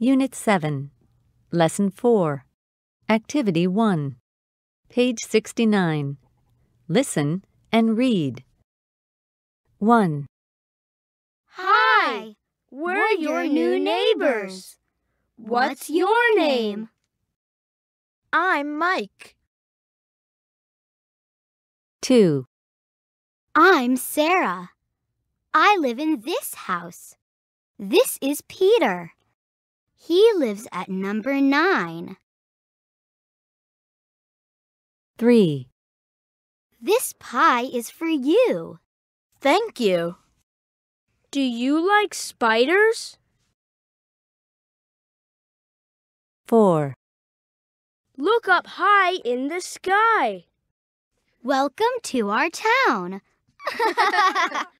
Unit 7, Lesson 4, Activity 1, page 69. Listen and read. 1. Hi, we're your new neighbors. What's your name? I'm Mike. 2. I'm Sarah. I live in this house. This is Peter. He lives at number nine. 3. This pie is for you. Thank you. Do you like spiders? 4. Look up high in the sky. Welcome to our town.